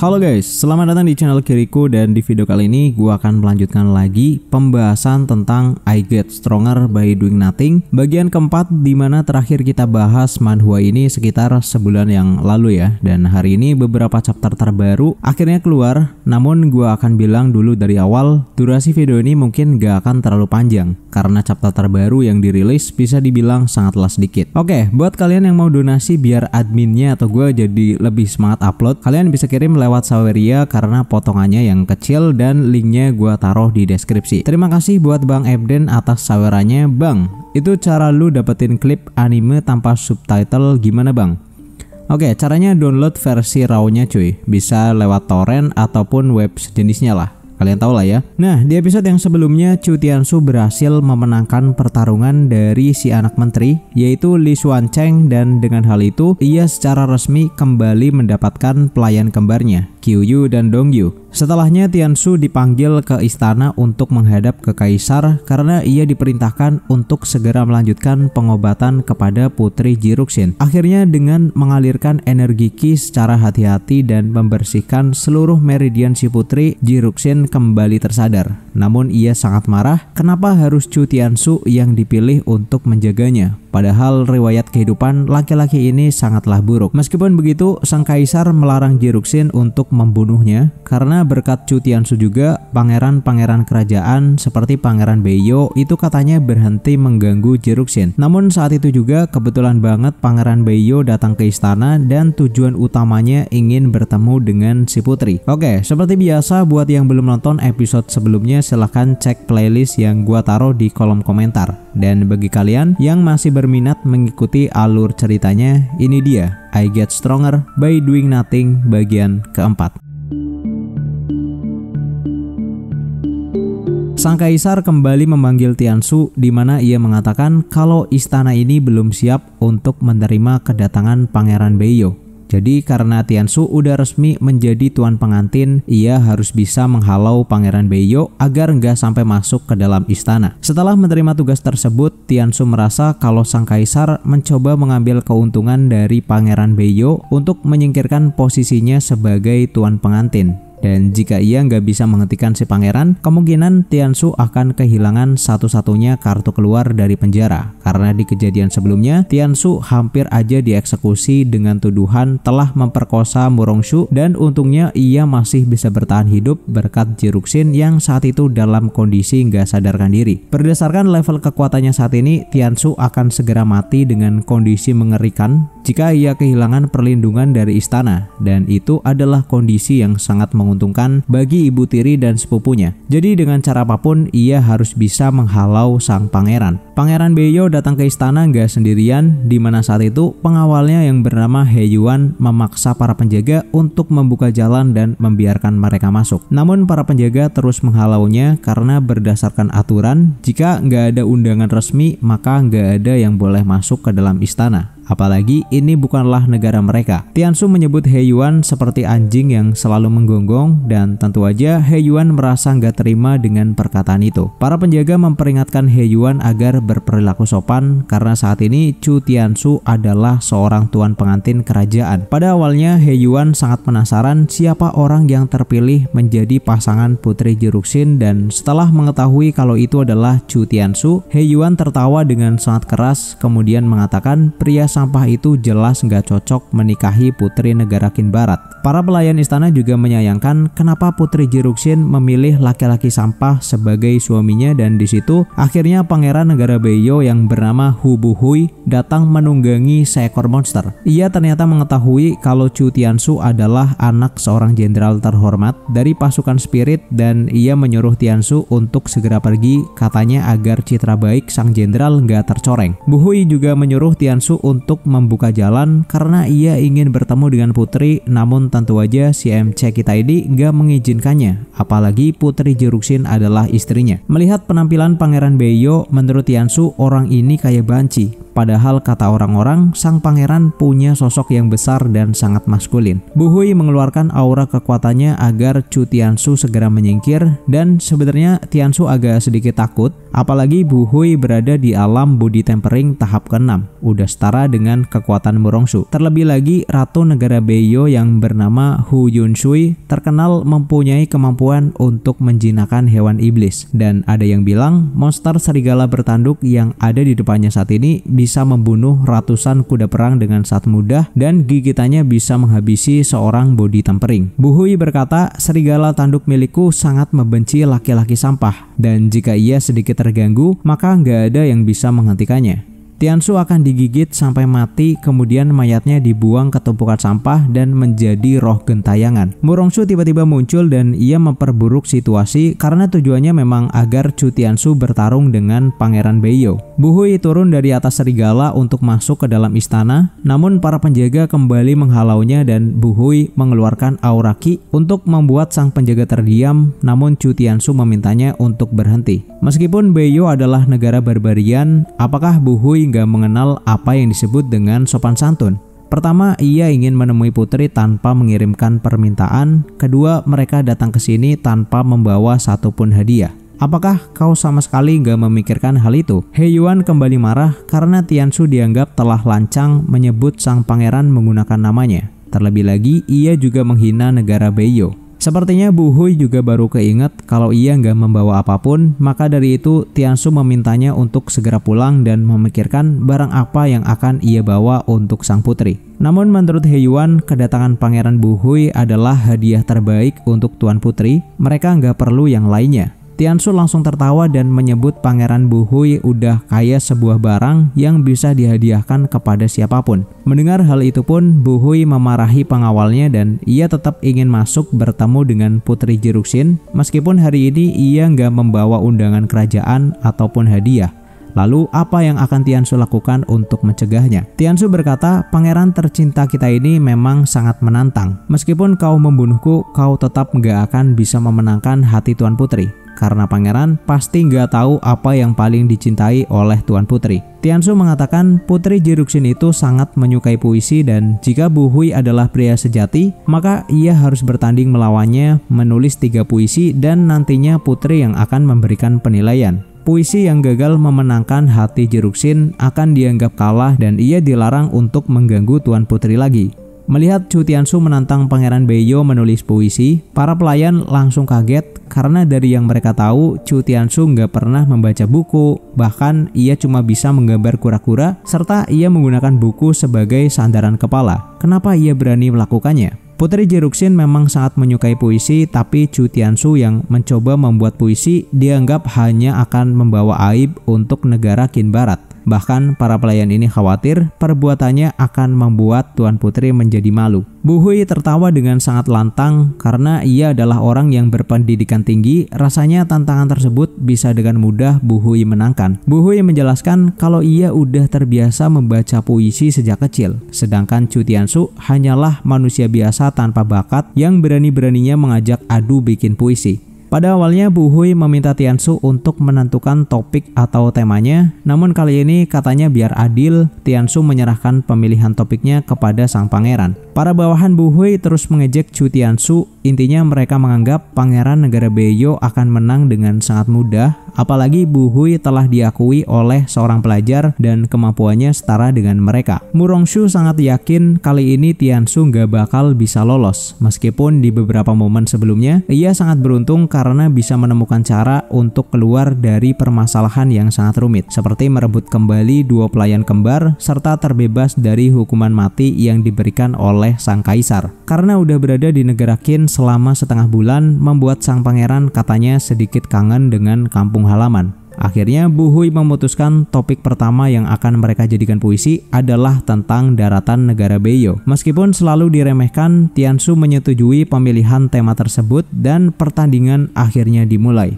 Halo guys, selamat datang di channel Kiriku dan di video kali ini gue akan melanjutkan lagi pembahasan tentang I Get Stronger by Doing Nothing bagian keempat di mana terakhir kita bahas manhwa ini sekitar sebulan yang lalu ya dan hari ini beberapa chapter terbaru akhirnya keluar namun gue akan bilang dulu dari awal durasi video ini mungkin gak akan terlalu panjang karena chapter terbaru yang dirilis bisa dibilang sangatlah sedikit. Oke, buat kalian yang mau donasi biar adminnya atau gue jadi lebih semangat upload, kalian bisa kirim lewat lewat Saweria karena potongannya yang kecil dan linknya gue taruh di deskripsi. Terima kasih buat Bang Ebden atas sawerannya, Bang. Itu cara lu dapetin klip anime tanpa subtitle gimana, Bang? Oke, caranya download versi RAW-nya cuy. Bisa lewat torrent ataupun web sejenisnya lah. Kalian tahu lah ya. Nah, di episode yang sebelumnya Su berhasil memenangkan pertarungan dari si anak menteri yaitu Li Cheng dan dengan hal itu ia secara resmi kembali mendapatkan pelayan kembarnya Qiyu dan Dongyu. Setelahnya Tiansu dipanggil ke istana untuk menghadap ke kaisar karena ia diperintahkan untuk segera melanjutkan pengobatan kepada putri Jiruxin. Akhirnya dengan mengalirkan energi Qi secara hati-hati dan membersihkan seluruh meridian si putri, Jiruxin kembali tersadar. Namun ia sangat marah kenapa harus Chu Tiansu yang dipilih untuk menjaganya. Padahal riwayat kehidupan laki-laki ini sangatlah buruk. Meskipun begitu, sang kaisar melarang Jiruxin untuk membunuhnya karena berkat Cutiansu juga pangeran-pangeran kerajaan seperti Pangeran Beyo itu katanya berhenti mengganggu Jerukshin. Namun saat itu juga kebetulan banget Pangeran Beyo datang ke istana dan tujuan utamanya ingin bertemu dengan si putri. Oke, seperti biasa buat yang belum nonton episode sebelumnya silahkan cek playlist yang gua taruh di kolom komentar. Dan bagi kalian yang masih berminat mengikuti alur ceritanya, ini dia I Get Stronger by Doing Nothing bagian keempat. Sang kaisar kembali memanggil Tiansu di mana ia mengatakan kalau istana ini belum siap untuk menerima kedatangan Pangeran Beiyo. Jadi karena Tiansu udah resmi menjadi tuan pengantin, ia harus bisa menghalau Pangeran Beiyo agar nggak sampai masuk ke dalam istana. Setelah menerima tugas tersebut, Tiansu merasa kalau sang kaisar mencoba mengambil keuntungan dari Pangeran Beiyo untuk menyingkirkan posisinya sebagai tuan pengantin. Dan jika ia nggak bisa menghentikan si pangeran, kemungkinan Tian Su akan kehilangan satu-satunya kartu keluar dari penjara. Karena di kejadian sebelumnya, Tian Su hampir aja dieksekusi dengan tuduhan telah memperkosa Murong Murongshu dan untungnya ia masih bisa bertahan hidup berkat Jiruxin yang saat itu dalam kondisi nggak sadarkan diri. Berdasarkan level kekuatannya saat ini, Tian Su akan segera mati dengan kondisi mengerikan jika ia kehilangan perlindungan dari istana dan itu adalah kondisi yang sangat mengerikan menguntungkan bagi ibu tiri dan sepupunya. Jadi dengan cara apapun ia harus bisa menghalau sang pangeran. Pangeran Beyo datang ke istana nggak sendirian di mana saat itu pengawalnya yang bernama He Yuan memaksa para penjaga untuk membuka jalan dan membiarkan mereka masuk. Namun para penjaga terus menghalaunya karena berdasarkan aturan jika nggak ada undangan resmi maka nggak ada yang boleh masuk ke dalam istana. Apalagi ini bukanlah negara mereka. Tiansu menyebut He Yuan seperti anjing yang selalu menggonggong dan tentu aja He Yuan merasa nggak terima dengan perkataan itu. Para penjaga memperingatkan He Yuan agar berperilaku sopan karena saat ini Chu Tiansu adalah seorang tuan pengantin kerajaan. Pada awalnya He Yuan sangat penasaran siapa orang yang terpilih menjadi pasangan Putri Jeruksin dan setelah mengetahui kalau itu adalah Chu Tiansu, He Yuan tertawa dengan sangat keras kemudian mengatakan pria sampah itu jelas nggak cocok menikahi putri negara Kin Barat. Para pelayan istana juga menyayangkan kenapa putri Jiruksin memilih laki-laki sampah sebagai suaminya dan di situ akhirnya pangeran negara Beyo yang bernama Hubuhui datang menunggangi seekor monster. Ia ternyata mengetahui kalau Chu Tiansu adalah anak seorang jenderal terhormat dari pasukan spirit dan ia menyuruh Tiansu untuk segera pergi katanya agar citra baik sang jenderal nggak tercoreng. Buhui juga menyuruh Tiansu untuk untuk membuka jalan karena ia ingin bertemu dengan Putri namun tentu aja si MC kita ini gak mengizinkannya apalagi Putri Jeruksin adalah istrinya. Melihat penampilan Pangeran Beyo menurut Yansu orang ini kayak banci Padahal kata orang-orang, sang pangeran punya sosok yang besar dan sangat maskulin. Bu Buhui mengeluarkan aura kekuatannya agar Chu Tiansu segera menyingkir dan sebenarnya Tiansu agak sedikit takut apalagi Bu Buhui berada di alam body tempering tahap ke-6, udah setara dengan kekuatan Murongsu. Terlebih lagi ratu negara Beiyo yang bernama Hu Yunshui terkenal mempunyai kemampuan untuk menjinakkan hewan iblis dan ada yang bilang monster serigala bertanduk yang ada di depannya saat ini bisa bisa membunuh ratusan kuda perang dengan saat mudah dan gigitannya bisa menghabisi seorang bodi tempering. Buhui berkata, serigala tanduk milikku sangat membenci laki-laki sampah dan jika ia sedikit terganggu, maka nggak ada yang bisa menghentikannya. Tiansu akan digigit sampai mati, kemudian mayatnya dibuang ke tumpukan sampah dan menjadi roh gentayangan. Murongsu tiba-tiba muncul dan ia memperburuk situasi karena tujuannya memang agar Chu Tiansu bertarung dengan Pangeran Beiyo. Buhui turun dari atas serigala untuk masuk ke dalam istana, namun para penjaga kembali menghalaunya dan Bu Buhui mengeluarkan aura Ki untuk membuat sang penjaga terdiam, namun Chu Tiansu memintanya untuk berhenti. Meskipun Beiyo adalah negara barbarian, apakah Bu Buhui gak mengenal apa yang disebut dengan sopan santun. Pertama, ia ingin menemui putri tanpa mengirimkan permintaan. Kedua, mereka datang ke sini tanpa membawa satupun hadiah. Apakah kau sama sekali gak memikirkan hal itu? He Yuan kembali marah karena Tianshu dianggap telah lancang menyebut sang pangeran menggunakan namanya. Terlebih lagi, ia juga menghina negara Beiyo. Sepertinya Bu Hui juga baru keinget kalau ia nggak membawa apapun, maka dari itu Tiansu memintanya untuk segera pulang dan memikirkan barang apa yang akan ia bawa untuk sang putri. Namun menurut Heyuan, kedatangan Pangeran Bu Hui adalah hadiah terbaik untuk Tuan Putri, mereka nggak perlu yang lainnya. Tiansu langsung tertawa dan menyebut Pangeran Buhui udah kaya sebuah barang yang bisa dihadiahkan kepada siapapun. Mendengar hal itu pun, Buhui memarahi pengawalnya dan ia tetap ingin masuk bertemu dengan Putri Jeruksin meskipun hari ini ia nggak membawa undangan kerajaan ataupun hadiah. Lalu apa yang akan Tiansu lakukan untuk mencegahnya? Tiansu berkata, pangeran tercinta kita ini memang sangat menantang. Meskipun kau membunuhku, kau tetap nggak akan bisa memenangkan hati Tuan Putri karena pangeran pasti nggak tahu apa yang paling dicintai oleh Tuan Putri. Tiansu mengatakan Putri Jiruxin itu sangat menyukai puisi dan jika Bu Hui adalah pria sejati, maka ia harus bertanding melawannya menulis tiga puisi dan nantinya Putri yang akan memberikan penilaian. Puisi yang gagal memenangkan hati Jiruxin akan dianggap kalah dan ia dilarang untuk mengganggu Tuan Putri lagi. Melihat Chu Su menantang Pangeran Beiyo menulis puisi, para pelayan langsung kaget karena dari yang mereka tahu, Chu Tiansu nggak pernah membaca buku, bahkan ia cuma bisa menggambar kura-kura, serta ia menggunakan buku sebagai sandaran kepala. Kenapa ia berani melakukannya? Putri Jeruksin memang sangat menyukai puisi, tapi Chu Tiansu yang mencoba membuat puisi dianggap hanya akan membawa aib untuk negara Kin Barat. Bahkan para pelayan ini khawatir perbuatannya akan membuat Tuan Putri menjadi malu. Bu Hui tertawa dengan sangat lantang karena ia adalah orang yang berpendidikan tinggi, rasanya tantangan tersebut bisa dengan mudah Bu Hui menangkan. Bu Hui menjelaskan kalau ia udah terbiasa membaca puisi sejak kecil, sedangkan Chu Tiansu hanyalah manusia biasa tanpa bakat yang berani-beraninya mengajak adu bikin puisi. Pada awalnya Bu Hui meminta Tiansu untuk menentukan topik atau temanya, namun kali ini katanya biar adil, Tiansu menyerahkan pemilihan topiknya kepada sang pangeran. Para bawahan Bu Hui terus mengejek Chu Tiansu, intinya mereka menganggap pangeran negara Beiyo akan menang dengan sangat mudah apalagi Bu Hui telah diakui oleh seorang pelajar dan kemampuannya setara dengan mereka. Murong Shu sangat yakin kali ini Tian Su nggak bakal bisa lolos, meskipun di beberapa momen sebelumnya ia sangat beruntung karena bisa menemukan cara untuk keluar dari permasalahan yang sangat rumit, seperti merebut kembali dua pelayan kembar serta terbebas dari hukuman mati yang diberikan oleh sang kaisar. Karena udah berada di negara Qin selama setengah bulan, membuat sang pangeran katanya sedikit kangen dengan kampung kampung halaman. Akhirnya Bu Hui memutuskan topik pertama yang akan mereka jadikan puisi adalah tentang daratan negara Beo. Meskipun selalu diremehkan, Tiansu menyetujui pemilihan tema tersebut dan pertandingan akhirnya dimulai.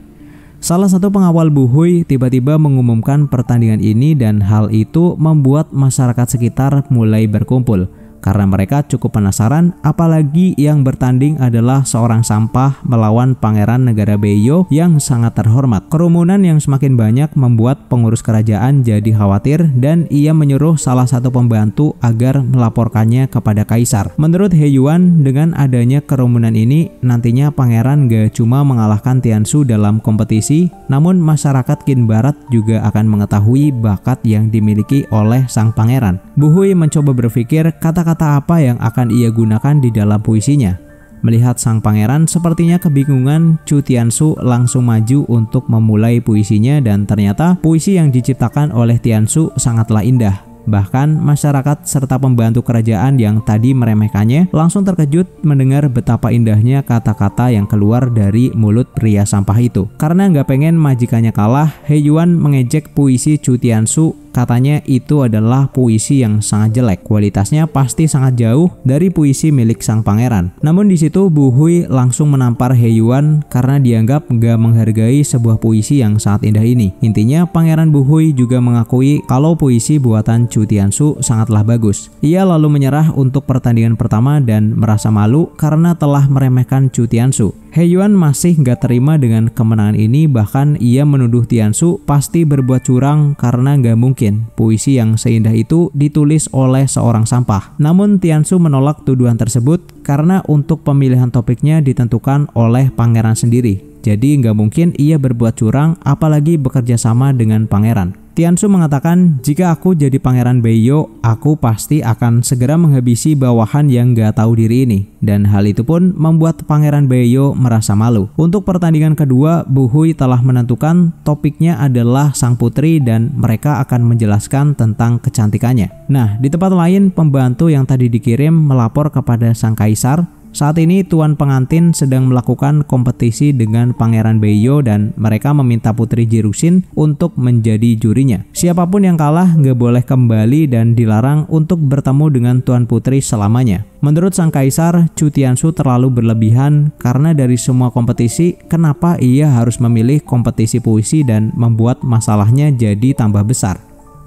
Salah satu pengawal Bu Hui tiba-tiba mengumumkan pertandingan ini dan hal itu membuat masyarakat sekitar mulai berkumpul karena mereka cukup penasaran apalagi yang bertanding adalah seorang sampah melawan pangeran negara Beyo yang sangat terhormat. Kerumunan yang semakin banyak membuat pengurus kerajaan jadi khawatir dan ia menyuruh salah satu pembantu agar melaporkannya kepada kaisar. Menurut Heyuan, dengan adanya kerumunan ini nantinya pangeran gak cuma mengalahkan Tiansu dalam kompetisi, namun masyarakat Kinbarat Barat juga akan mengetahui bakat yang dimiliki oleh sang pangeran. Buhui mencoba berpikir kata-kata kata-kata apa yang akan ia gunakan di dalam puisinya. Melihat sang pangeran sepertinya kebingungan, Chu Tiansu langsung maju untuk memulai puisinya dan ternyata puisi yang diciptakan oleh Tiansu sangatlah indah. Bahkan masyarakat serta pembantu kerajaan yang tadi meremehkannya langsung terkejut mendengar betapa indahnya kata-kata yang keluar dari mulut pria sampah itu. Karena nggak pengen majikannya kalah, Hei Yuan mengejek puisi Chu Tiansu Katanya itu adalah puisi yang sangat jelek, kualitasnya pasti sangat jauh dari puisi milik sang pangeran. Namun di situ Bu Hui langsung menampar Heyuan karena dianggap gak menghargai sebuah puisi yang sangat indah ini. Intinya pangeran Bu Hui juga mengakui kalau puisi buatan Chu Tiansu sangatlah bagus. Ia lalu menyerah untuk pertandingan pertama dan merasa malu karena telah meremehkan Chu Tiansu. Heyuan masih nggak terima dengan kemenangan ini bahkan ia menuduh Tian Su pasti berbuat curang karena nggak mungkin puisi yang seindah itu ditulis oleh seorang sampah. Namun Tian Su menolak tuduhan tersebut karena untuk pemilihan topiknya ditentukan oleh pangeran sendiri. Jadi nggak mungkin ia berbuat curang apalagi bekerja sama dengan pangeran. Tiansu mengatakan, jika aku jadi pangeran Beiyo, aku pasti akan segera menghabisi bawahan yang gak tahu diri ini. Dan hal itu pun membuat pangeran Beiyo merasa malu. Untuk pertandingan kedua, Buhui telah menentukan topiknya adalah sang putri dan mereka akan menjelaskan tentang kecantikannya. Nah, di tempat lain, pembantu yang tadi dikirim melapor kepada sang kaisar saat ini tuan pengantin sedang melakukan kompetisi dengan Pangeran Beyo dan mereka meminta Putri Jirusin untuk menjadi jurinya. Siapapun yang kalah nggak boleh kembali dan dilarang untuk bertemu dengan Tuan Putri selamanya. Menurut Sang Kaisar, Tiansu terlalu berlebihan karena dari semua kompetisi, kenapa ia harus memilih kompetisi puisi dan membuat masalahnya jadi tambah besar.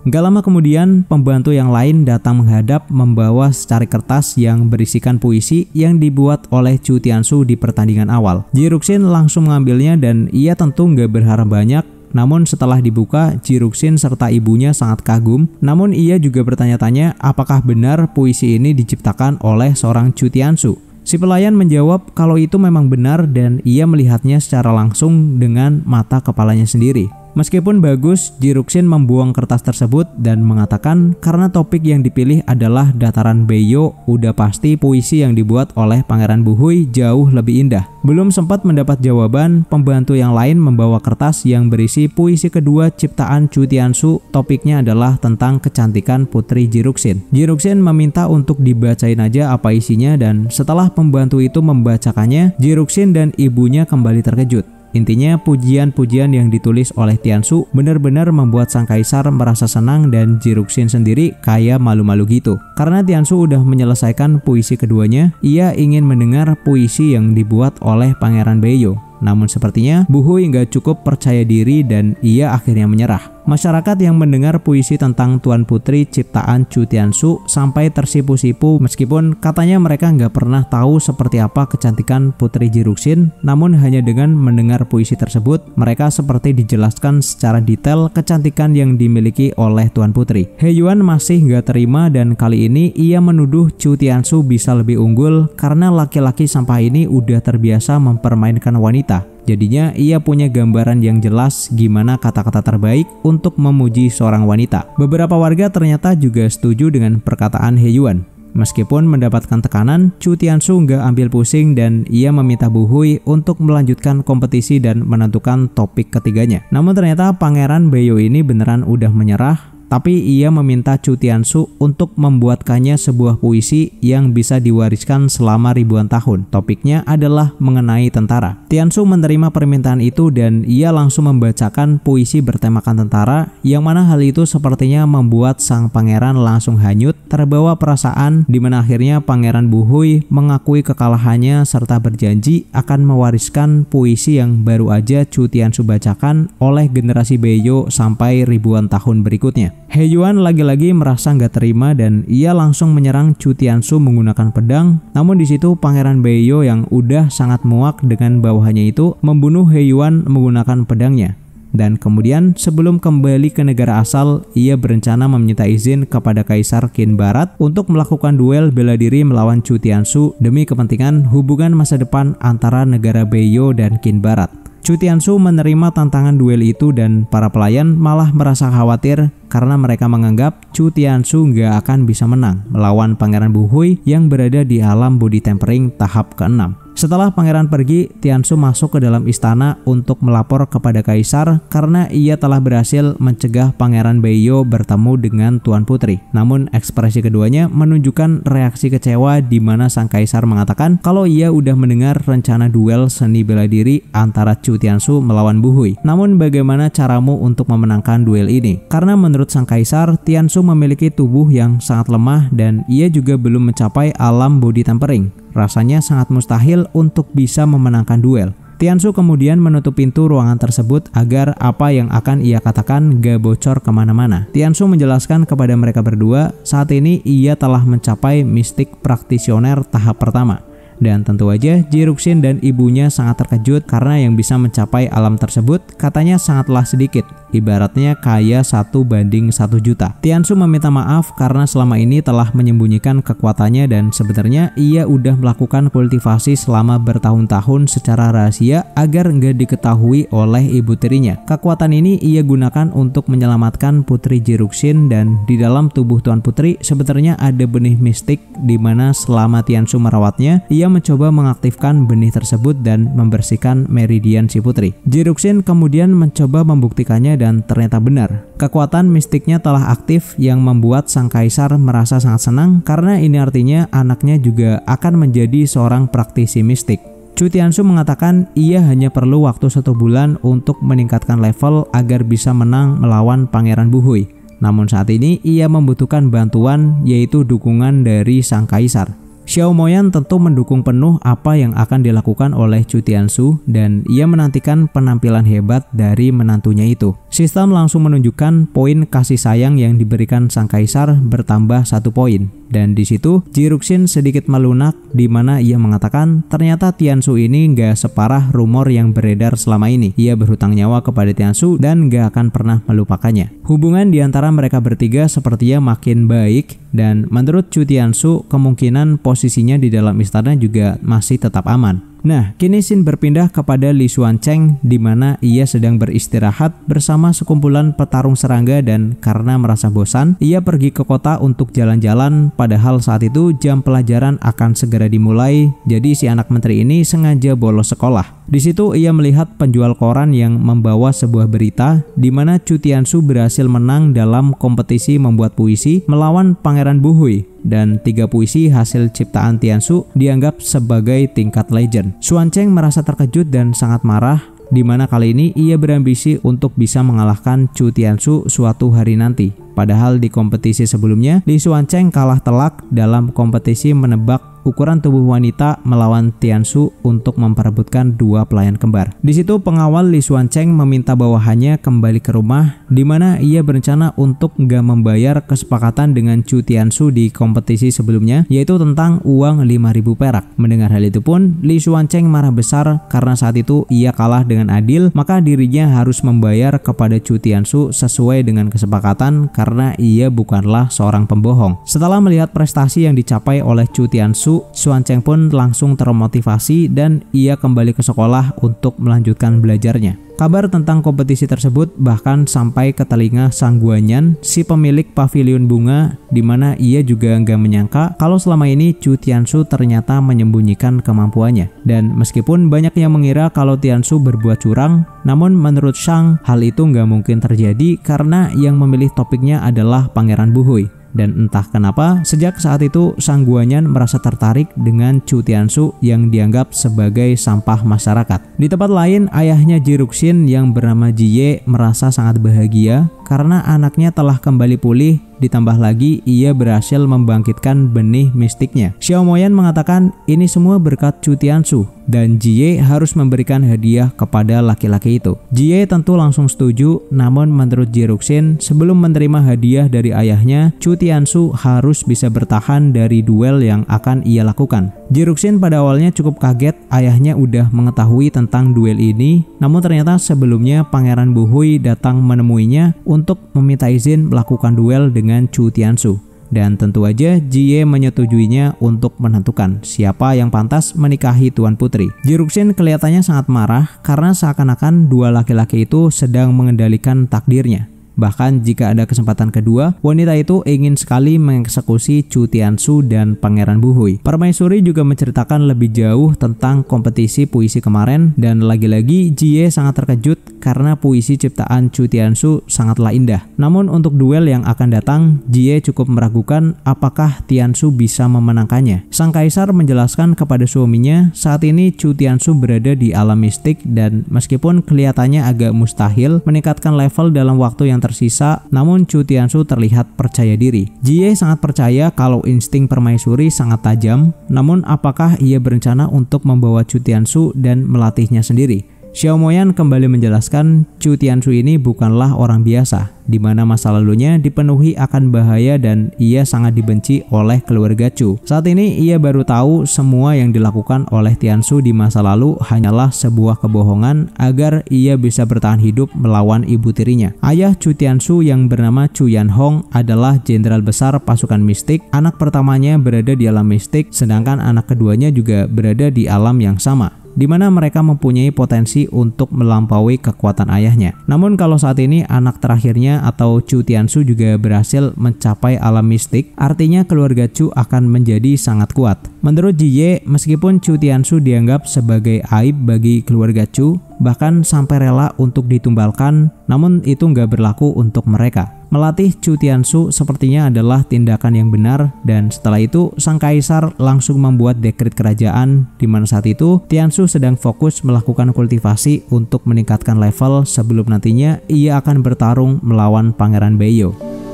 Gak lama kemudian, pembantu yang lain datang menghadap membawa secari kertas yang berisikan puisi yang dibuat oleh Chu Tiansu di pertandingan awal. Jiruxin langsung mengambilnya dan ia tentu gak berharap banyak namun setelah dibuka, Jiruxin serta ibunya sangat kagum. Namun ia juga bertanya-tanya apakah benar puisi ini diciptakan oleh seorang Cutiansu. Si pelayan menjawab kalau itu memang benar dan ia melihatnya secara langsung dengan mata kepalanya sendiri. Meskipun bagus, Jiruksin membuang kertas tersebut dan mengatakan karena topik yang dipilih adalah dataran Beyo, udah pasti puisi yang dibuat oleh Pangeran Buhui jauh lebih indah. Belum sempat mendapat jawaban, pembantu yang lain membawa kertas yang berisi puisi kedua ciptaan Chu Tiansu, topiknya adalah tentang kecantikan Putri Jiruksin. Jiruksin meminta untuk dibacain aja apa isinya dan setelah pembantu itu membacakannya, Jiruksin dan ibunya kembali terkejut. Intinya pujian-pujian yang ditulis oleh Tiansu benar-benar membuat sang kaisar merasa senang dan Jiruxin sendiri kaya malu-malu gitu. Karena Tiansu udah menyelesaikan puisi keduanya, ia ingin mendengar puisi yang dibuat oleh Pangeran Beiyo. Namun sepertinya Buhui nggak cukup percaya diri dan ia akhirnya menyerah. Masyarakat yang mendengar puisi tentang Tuan Putri ciptaan Chu Tiansu sampai tersipu-sipu meskipun katanya mereka nggak pernah tahu seperti apa kecantikan Putri Jiruxin namun hanya dengan mendengar puisi tersebut mereka seperti dijelaskan secara detail kecantikan yang dimiliki oleh Tuan Putri. He Yuan masih nggak terima dan kali ini ia menuduh Chu Tiansu bisa lebih unggul karena laki-laki sampah ini udah terbiasa mempermainkan wanita kita. Jadinya ia punya gambaran yang jelas gimana kata-kata terbaik untuk memuji seorang wanita. Beberapa warga ternyata juga setuju dengan perkataan Heyuan. Meskipun mendapatkan tekanan, Chu Tiansu nggak ambil pusing dan ia meminta Bu Hui untuk melanjutkan kompetisi dan menentukan topik ketiganya. Namun ternyata pangeran Beyo ini beneran udah menyerah tapi ia meminta Su untuk membuatkannya sebuah puisi yang bisa diwariskan selama ribuan tahun. Topiknya adalah mengenai tentara. Su menerima permintaan itu dan ia langsung membacakan puisi bertemakan tentara yang mana hal itu sepertinya membuat sang pangeran langsung hanyut terbawa perasaan di mana akhirnya pangeran Buhui mengakui kekalahannya serta berjanji akan mewariskan puisi yang baru aja Su bacakan oleh generasi Beiyo sampai ribuan tahun berikutnya. Heyuan lagi-lagi merasa nggak terima dan ia langsung menyerang Chu Su menggunakan pedang. Namun di situ Pangeran Beiyo yang udah sangat muak dengan bawahannya itu membunuh Heyuan menggunakan pedangnya. Dan kemudian sebelum kembali ke negara asal, ia berencana meminta izin kepada Kaisar Qin Barat untuk melakukan duel bela diri melawan Chu Su demi kepentingan hubungan masa depan antara negara Beiyo dan Qin Barat. Cutiansu menerima tantangan duel itu dan para pelayan malah merasa khawatir karena mereka menganggap Cutiansu gak akan bisa menang melawan Pangeran Buhui yang berada di alam body tempering tahap ke-6. Setelah pangeran pergi, Tiansu masuk ke dalam istana untuk melapor kepada kaisar karena ia telah berhasil mencegah pangeran Beiyo bertemu dengan tuan putri. Namun ekspresi keduanya menunjukkan reaksi kecewa di mana sang kaisar mengatakan kalau ia udah mendengar rencana duel seni bela diri antara Chu Tiansu melawan Bu Hui. Namun bagaimana caramu untuk memenangkan duel ini? Karena menurut sang kaisar, Tiansu memiliki tubuh yang sangat lemah dan ia juga belum mencapai alam body tempering rasanya sangat mustahil untuk bisa memenangkan duel. Tiansu kemudian menutup pintu ruangan tersebut agar apa yang akan ia katakan gak bocor kemana-mana. Tiansu menjelaskan kepada mereka berdua, saat ini ia telah mencapai mistik praktisioner tahap pertama. Dan tentu aja Jiruxin dan ibunya sangat terkejut karena yang bisa mencapai alam tersebut katanya sangatlah sedikit ibaratnya kaya satu banding satu juta. Tiansu meminta maaf karena selama ini telah menyembunyikan kekuatannya dan sebenarnya ia udah melakukan kultivasi selama bertahun-tahun secara rahasia agar nggak diketahui oleh ibu tirinya. Kekuatan ini ia gunakan untuk menyelamatkan Putri Jiruxin dan di dalam tubuh Tuan Putri sebenarnya ada benih mistik di mana selama Tiansu merawatnya, ia mencoba mengaktifkan benih tersebut dan membersihkan meridian si Putri. Jiruxin kemudian mencoba membuktikannya dan dan ternyata benar. Kekuatan mistiknya telah aktif yang membuat sang kaisar merasa sangat senang karena ini artinya anaknya juga akan menjadi seorang praktisi mistik. Tianshu mengatakan ia hanya perlu waktu satu bulan untuk meningkatkan level agar bisa menang melawan Pangeran Buhui. Namun saat ini ia membutuhkan bantuan yaitu dukungan dari sang kaisar. Xiaomoyan tentu mendukung penuh apa yang akan dilakukan oleh Chu Tianshu dan ia menantikan penampilan hebat dari menantunya itu. Sistem langsung menunjukkan poin kasih sayang yang diberikan sang kaisar bertambah satu poin. Dan di situ Ji Jiruxin sedikit melunak di mana ia mengatakan ternyata Tiansu ini gak separah rumor yang beredar selama ini. Ia berhutang nyawa kepada Tiansu dan gak akan pernah melupakannya. Hubungan di antara mereka bertiga sepertinya makin baik dan menurut Chu Tianshu kemungkinan pos posisinya di dalam istana juga masih tetap aman. Nah, kini Shin berpindah kepada Li Xuan Cheng, di mana ia sedang beristirahat bersama sekumpulan petarung serangga dan karena merasa bosan, ia pergi ke kota untuk jalan-jalan padahal saat itu jam pelajaran akan segera dimulai, jadi si anak menteri ini sengaja bolos sekolah. Di situ ia melihat penjual koran yang membawa sebuah berita di mana Chu Tianshu berhasil menang dalam kompetisi membuat puisi melawan Pangeran Buhui dan tiga puisi hasil ciptaan Tianshu dianggap sebagai tingkat legend. Xuan Cheng merasa terkejut dan sangat marah di mana kali ini ia berambisi untuk bisa mengalahkan Chu Tianshu suatu hari nanti. Padahal di kompetisi sebelumnya, Li Xuancheng kalah telak dalam kompetisi menebak ukuran tubuh wanita melawan Tian Tiansu untuk memperebutkan dua pelayan kembar. Di situ pengawal Li Xuan Cheng meminta bawahannya kembali ke rumah di mana ia berencana untuk gak membayar kesepakatan dengan Chu Tiansu di kompetisi sebelumnya yaitu tentang uang 5000 perak. Mendengar hal itu pun Li Xuan Cheng marah besar karena saat itu ia kalah dengan adil maka dirinya harus membayar kepada Chu Tiansu sesuai dengan kesepakatan karena ia bukanlah seorang pembohong. Setelah melihat prestasi yang dicapai oleh Chu Tiansu Xuan Suan Cheng pun langsung termotivasi dan ia kembali ke sekolah untuk melanjutkan belajarnya. Kabar tentang kompetisi tersebut bahkan sampai ke telinga Sang Guanyan, si pemilik pavilion bunga, di mana ia juga nggak menyangka kalau selama ini Chu Tiansu ternyata menyembunyikan kemampuannya. Dan meskipun banyak yang mengira kalau Tiansu berbuat curang, namun menurut Shang, hal itu nggak mungkin terjadi karena yang memilih topiknya adalah Pangeran Buhui. Dan entah kenapa, sejak saat itu Sang Guanyan merasa tertarik dengan Chu Tiansu yang dianggap sebagai sampah masyarakat. Di tempat lain, ayahnya Jiruxin yang bernama Ye merasa sangat bahagia karena anaknya telah kembali pulih Ditambah lagi, ia berhasil membangkitkan benih mistiknya. Xiao Xiaomoyan mengatakan ini semua berkat Chu Tianshu dan Jie harus memberikan hadiah kepada laki-laki itu. Jie tentu langsung setuju, namun menurut Jiruxin, sebelum menerima hadiah dari ayahnya, Chu Tianshu harus bisa bertahan dari duel yang akan ia lakukan. Jiruxin pada awalnya cukup kaget ayahnya udah mengetahui tentang duel ini, namun ternyata sebelumnya Pangeran Buhui datang menemuinya untuk meminta izin melakukan duel dengan dengan Chu Tianshu Dan tentu aja Jie menyetujuinya untuk menentukan siapa yang pantas menikahi Tuan Putri. Jiruxin kelihatannya sangat marah karena seakan-akan dua laki-laki itu sedang mengendalikan takdirnya. Bahkan jika ada kesempatan kedua, wanita itu ingin sekali mengeksekusi Chu Su dan Pangeran Buhui. Permaisuri juga menceritakan lebih jauh tentang kompetisi puisi kemarin dan lagi-lagi Jie sangat terkejut karena puisi ciptaan Chu Su sangatlah indah. Namun untuk duel yang akan datang, Jie cukup meragukan apakah Su bisa memenangkannya. Sang kaisar menjelaskan kepada suaminya saat ini Chu Su berada di alam mistik dan meskipun kelihatannya agak mustahil meningkatkan level dalam waktu yang tersisa, namun Chu Tiansu terlihat percaya diri. Jie sangat percaya kalau insting permaisuri sangat tajam, namun apakah ia berencana untuk membawa Chu Tiansu dan melatihnya sendiri? Xiao Moyan kembali menjelaskan Chu Tiansu ini bukanlah orang biasa di mana masa lalunya dipenuhi akan bahaya dan ia sangat dibenci oleh keluarga Chu. Saat ini ia baru tahu semua yang dilakukan oleh Tiansu di masa lalu hanyalah sebuah kebohongan agar ia bisa bertahan hidup melawan ibu tirinya. Ayah Chu Tiansu yang bernama Chu Yan Hong adalah jenderal besar pasukan mistik. Anak pertamanya berada di alam mistik sedangkan anak keduanya juga berada di alam yang sama di mana mereka mempunyai potensi untuk melampaui kekuatan ayahnya. Namun kalau saat ini anak terakhirnya atau Chu Tiansu juga berhasil mencapai alam mistik, artinya keluarga Chu akan menjadi sangat kuat. Menurut Ji meskipun Chu Tiansu dianggap sebagai aib bagi keluarga Chu, bahkan sampai rela untuk ditumbalkan, namun itu nggak berlaku untuk mereka. Melatih Chu Tiansu sepertinya adalah tindakan yang benar dan setelah itu sang kaisar langsung membuat dekrit kerajaan di mana saat itu Tiansu sedang fokus melakukan kultivasi untuk meningkatkan level sebelum nantinya ia akan bertarung melawan Pangeran Beiyo.